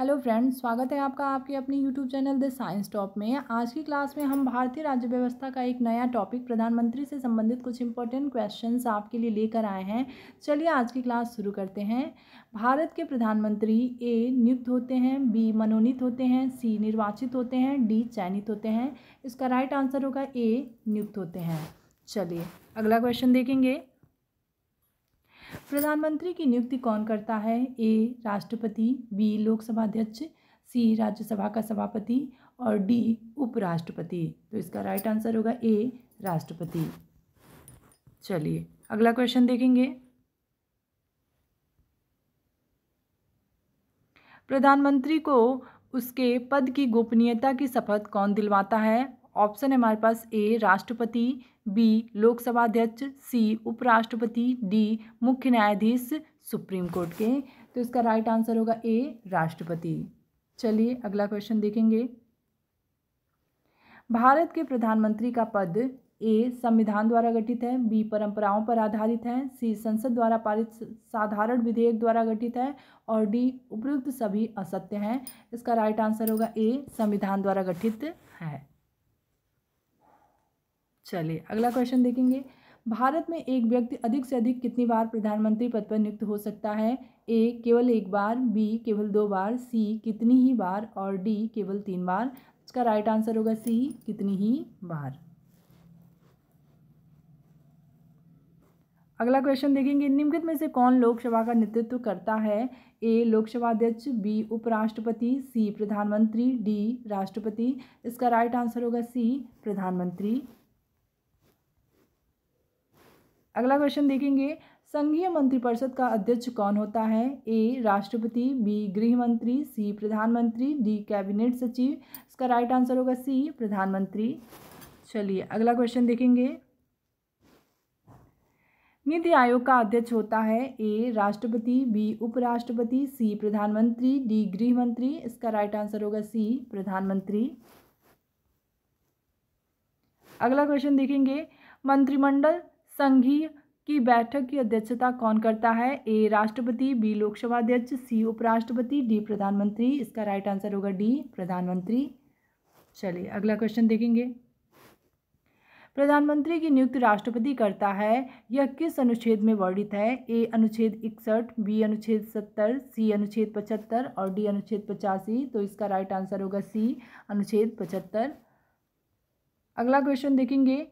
hello friends स्वागत है आपका आपके अपने YouTube channel the science top में आज की क्लास में हम भारतीय राज्य व्यवस्था का एक नया टॉपिक प्रधानमंत्री से संबंधित कुछ इंपॉर्टेंट क्वेश्चंस आपके लिए लेकर आए हैं चलिए आज की क्लास शुरू करते हैं भारत के प्रधानमंत्री ए नियुक्त होते हैं बी मनोनीत होते हैं सी निर्वाचित होते हैं डी चयनित होते हैं इसका राइट आंसर होगा ए नियुक्त होते हैं चलिए अगला क्वेश्चन देखेंगे प्रधानमंत्री की नियुक्ति कौन करता है ए राष्ट्रपति बी लोकसभा अध्यक्ष सी राज्यसभा का सभापति और डी उपराष्ट्रपति तो इसका राइट आंसर होगा ए राष्ट्रपति चलिए अगला क्वेश्चन देखेंगे प्रधानमंत्री को उसके पद की गोपनीयता की शपथ कौन दिलवाता है ऑप्शन है हमारे पास ए राष्ट्रपति बी लोकसभा अध्यक्ष सी उपराष्ट्रपति डी मुख्य न्यायाधीश सुप्रीम कोर्ट के तो इसका राइट आंसर होगा ए राष्ट्रपति चलिए अगला क्वेश्चन देखेंगे भारत के प्रधानमंत्री का पद ए संविधान द्वारा गठित है बी परंपराओं पर आधारित है सी संसद द्वारा पारित साधारण विधेयक द्वारा गठित है और डी उपयुक्त सभी असत्य हैं इसका राइट आंसर होगा ए संविधान द्वारा गठित है चलिए अगला क्वेश्चन देखेंगे भारत में एक व्यक्ति अधिक से अधिक कितनी बार प्रधानमंत्री पद पर नियुक्त हो सकता है ए केवल एक बार बी केवल दो बार सी कितनी ही बार और डी केवल तीन बार इसका राइट आंसर होगा सी कितनी ही बार अगला क्वेश्चन देखेंगे निम्नलिखित में से कौन लोकसभा का नेतृत्व करता है ए लोकसभा अध्यक्ष बी उपराष्ट्रपति सी प्रधानमंत्री डी राष्ट्रपति इसका राइट आंसर होगा सी प्रधानमंत्री अगला क्वेश्चन देखेंगे संघीय मंत्रिपरिषद का अध्यक्ष कौन होता है ए राष्ट्रपति बी गृह मंत्री सी प्रधानमंत्री डी कैबिनेट सचिव इसका राइट आंसर होगा सी प्रधानमंत्री चलिए अगला क्वेश्चन देखेंगे नीति आयोग का अध्यक्ष होता है ए राष्ट्रपति बी उपराष्ट्रपति सी प्रधानमंत्री डी गृह मंत्री इसका राइट आंसर होगा सी प्रधानमंत्री अगला क्वेश्चन देखेंगे मंत्रिमंडल संघीय की बैठक की अध्यक्षता कौन करता है ए राष्ट्रपति बी लोकसभा अध्यक्ष सी उपराष्ट्रपति डी प्रधानमंत्री इसका राइट आंसर होगा डी प्रधानमंत्री चलिए अगला क्वेश्चन देखेंगे प्रधानमंत्री की नियुक्ति राष्ट्रपति करता है यह किस अनुच्छेद में वर्णित है ए अनुच्छेद इकसठ बी अनुच्छेद सत्तर सी अनुच्छेद पचहत्तर और डी अनुच्छेद पचासी तो इसका राइट आंसर होगा सी अनुच्छेद पचहत्तर अगला क्वेश्चन देखेंगे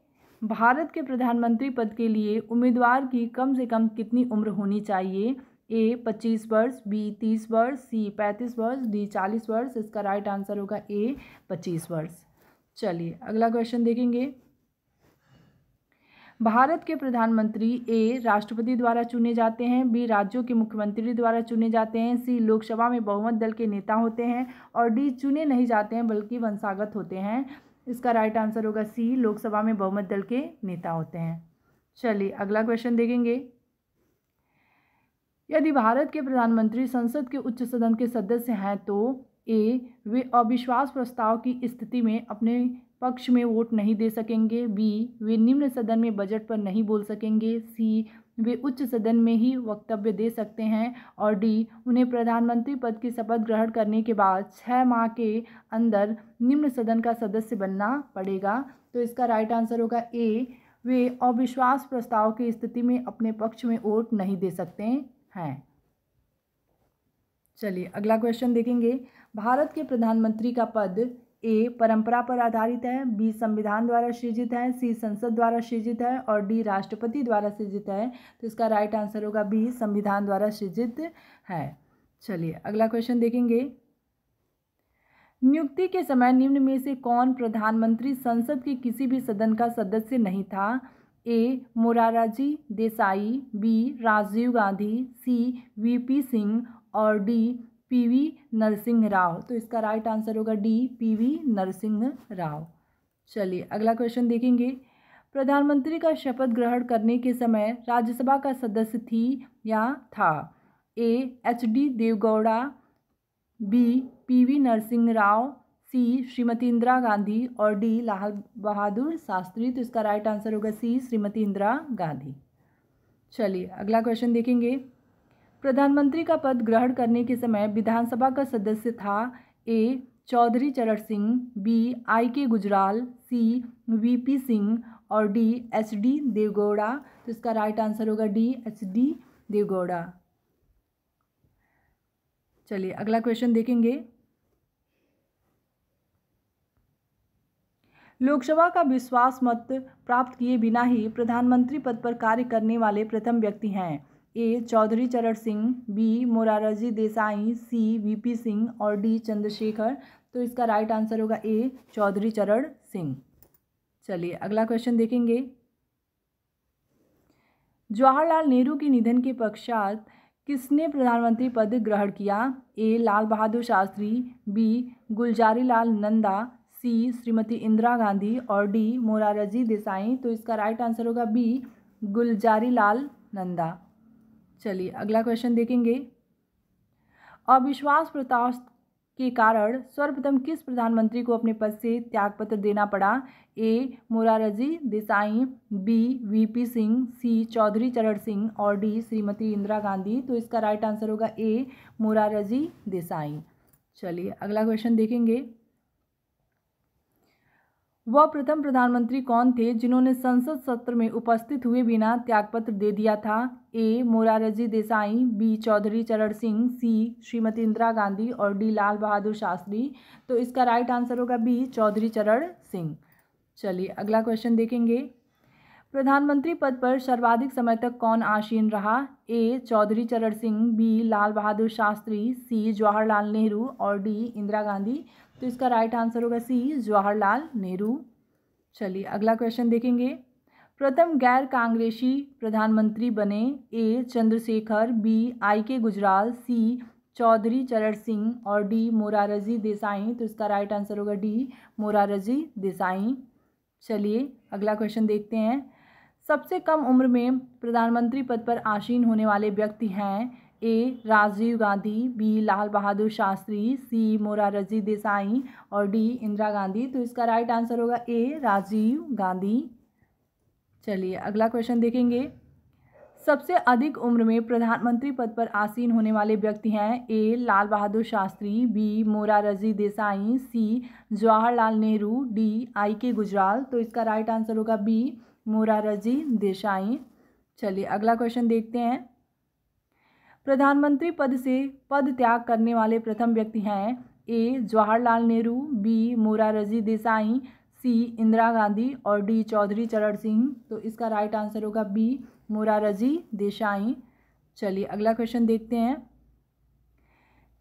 भारत के प्रधानमंत्री पद के लिए उम्मीदवार की कम से कम कितनी उम्र होनी चाहिए ए पच्चीस वर्ष बी तीस वर्ष सी पैंतीस वर्ष डी चालीस वर्ष इसका राइट आंसर होगा ए पच्चीस वर्ष चलिए अगला क्वेश्चन देखेंगे भारत के प्रधानमंत्री ए राष्ट्रपति द्वारा चुने जाते हैं बी राज्यों के मुख्यमंत्री द्वारा चुने जाते हैं सी लोकसभा में बहुमत दल के नेता होते हैं और डी चुने नहीं जाते हैं बल्कि वंशागत होते हैं इसका राइट आंसर होगा सी लोकसभा में बहुमत दल के नेता होते हैं चलिए अगला क्वेश्चन देखेंगे यदि भारत के प्रधानमंत्री संसद के उच्च सदन के सदस्य हैं तो ए वे अविश्वास प्रस्ताव की स्थिति में अपने पक्ष में वोट नहीं दे सकेंगे बी वे निम्न सदन में बजट पर नहीं बोल सकेंगे सी वे उच्च सदन में ही वक्तव्य दे सकते हैं और डी उन्हें प्रधानमंत्री पद की शपथ ग्रहण करने के बाद छः माह के अंदर निम्न सदन का सदस्य बनना पड़ेगा तो इसका राइट आंसर होगा ए वे अविश्वास प्रस्ताव की स्थिति में अपने पक्ष में वोट नहीं दे सकते हैं चलिए अगला क्वेश्चन देखेंगे भारत के प्रधानमंत्री का पद ए परंपरा पर आधारित है बी संविधान द्वारा सृजित है सी संसद द्वारा सृजित है और डी राष्ट्रपति द्वारा सृजित है तो इसका राइट आंसर होगा बी संविधान द्वारा सृजित है चलिए अगला क्वेश्चन देखेंगे नियुक्ति के समय निम्न में से कौन प्रधानमंत्री संसद के किसी भी सदन का सदस्य नहीं था A Morarji Desai B Rajiv Gandhi C VP Singh और डी पीवी नरसिंह राव तो इसका राइट आंसर होगा डी पीवी नरसिंह राव चलिए अगला क्वेश्चन देखेंगे प्रधानमंत्री का शपथ ग्रहण करने के समय राज्यसभा का सदस्य थी या था A H D Deve Gowda B PV Narasimha Rao C Shrimati Indira Gandhi और डी लाल बहादुर शास्त्री तो इसका राइट आंसर होगा सी श्रीमती इंदिरा गांधी चलिए अगला क्वेश्चन देखेंगे प्रधानमंत्री का पद ग्रहण करने के समय विधानसभा का सदस्य था ए चौधरी चरण सिंह बी आई के Gujral C V P Singh और डी एच डी देवगौड़ा तो इसका राइट आंसर होगा डी एच डी देवगौड़ा चलिए अगला क्वेश्चन देखेंगे लोकसभा का विश्वास मत प्राप्त किए बिना ही प्रधानमंत्री पद पर कार्य करने वाले प्रथम व्यक्ति हैं A Chaudhary Charan Singh B Morarji Desai C VP Singh और डी चंद्रशेखर तो इसका राइट आंसर होगा ए चौधरी चरण सिंह चलिए अगला क्वेश्चन देखेंगे जवाहरलाल नेहरू के निधन के पश्चात किसने प्रधानमंत्री पद ग्रहण किया A Lal Bahadur Shastri B Gulzari Lal Nanda C Shrimati Indira Gandhi और डी मोरारजी देसाई तो इसका राइट आंसर होगा बी गुलजारी लाल नंदा चलिए अगला क्वेश्चन देखेंगे अविश्वास प्रस्ताव के कारण सर्वप्रथम किस प्रधानमंत्री को अपने पद से त्यागपत्र देना पड़ा A Morarji Desai B VP Singh C Chaudhary Charan Singh और डी श्रीमती इंदिरा गांधी तो इसका राइट आंसर होगा ए मोरारजी देसाई चलिए अगला क्वेश्चन देखेंगे वह प्रथम प्रधानमंत्री कौन थे जिन्होंने संसद सत्र में उपस्थित हुए बिना त्यागपत्र दे दिया था ए मोरारजी देसाई बी चौधरी चरण सिंह सी श्रीमती इंदिरा गांधी और डी लाल बहादुर शास्त्री तो इसका राइट आंसर होगा बी चौधरी चरण सिंह चलिए अगला क्वेश्चन देखेंगे प्रधानमंत्री पद पर सर्वाधिक समय तक कौन आसीन रहा A Chaudhary Charan Singh B Lal Bahadur Shastri C Jawaharlal Nehru और डी इंदिरा गांधी तो इसका राइट आंसर होगा सी जवाहरलाल नेहरू चलिए अगला क्वेश्चन देखेंगे प्रथम गैर कांग्रेसी प्रधानमंत्री बने ए चंद्रशेखर बी आई के गुजराल सी चौधरी चरण सिंह और डी मोरारजी देसाई तो इसका राइट आंसर होगा डी मोरारजी देसाई चलिए अगला क्वेश्चन देखते हैं सबसे कम उम्र में प्रधानमंत्री पद पर आसीन होने वाले व्यक्ति हैं A Rajiv Gandhi B Lal Bahadur Shastri C Morarji Desai और डी इंदिरा गांधी तो इसका राइट आंसर होगा ए राजीव गांधी चलिए अगला क्वेश्चन देखेंगे सबसे अधिक उम्र में प्रधानमंत्री पद पर आसीन होने वाले व्यक्ति हैं A Lal Bahadur Shastri B Morarji Desai C Jawaharlal Nehru D I के गुजराल तो इसका राइट आंसर होगा बी मोरारजी देसाई चलिए अगला क्वेश्चन देखते हैं प्रधानमंत्री पद से पद त्याग करने वाले प्रथम व्यक्ति हैं A Jawaharlal Nehru B Morarji Desai C Indira Gandhi और डी चौधरी चरण सिंह तो इसका राइट आंसर होगा बी मोरारजी देसाई चलिए अगला क्वेश्चन देखते हैं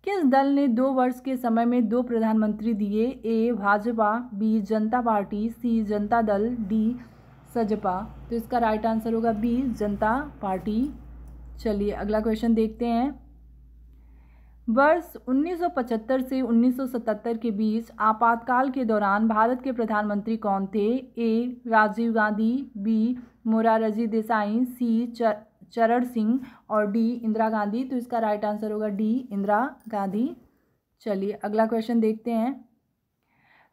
किस दल ने दो वर्ष के समय में दो प्रधानमंत्री दिए A Bhajpa B Janata party C Janata Dal D Sajpa तो इसका राइट आंसर होगा बी जनता पार्टी चलिए अगला क्वेश्चन देखते हैं वर्ष 1975 से 1977 के बीच आपातकाल के दौरान भारत के प्रधानमंत्री कौन थे A Rajiv Gandhi B Morarji Desai C चर, चरण सिंह और डी इंदिरा गांधी तो इसका राइट आंसर होगा डी इंदिरा गांधी चलिए अगला क्वेश्चन देखते हैं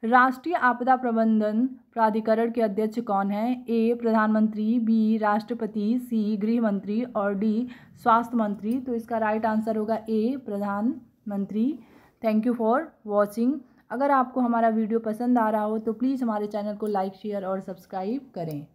राष्ट्रीय आपदा प्रबंधन प्राधिकरण के अध्यक्ष कौन हैं ए प्रधानमंत्री बी राष्ट्रपति सी गृह मंत्री और डी स्वास्थ्य मंत्री तो इसका राइट आंसर होगा ए प्रधानमंत्री थैंक यू फॉर वॉचिंग अगर आपको हमारा वीडियो पसंद आ रहा हो तो प्लीज़ हमारे चैनल को लाइक शेयर और सब्सक्राइब करें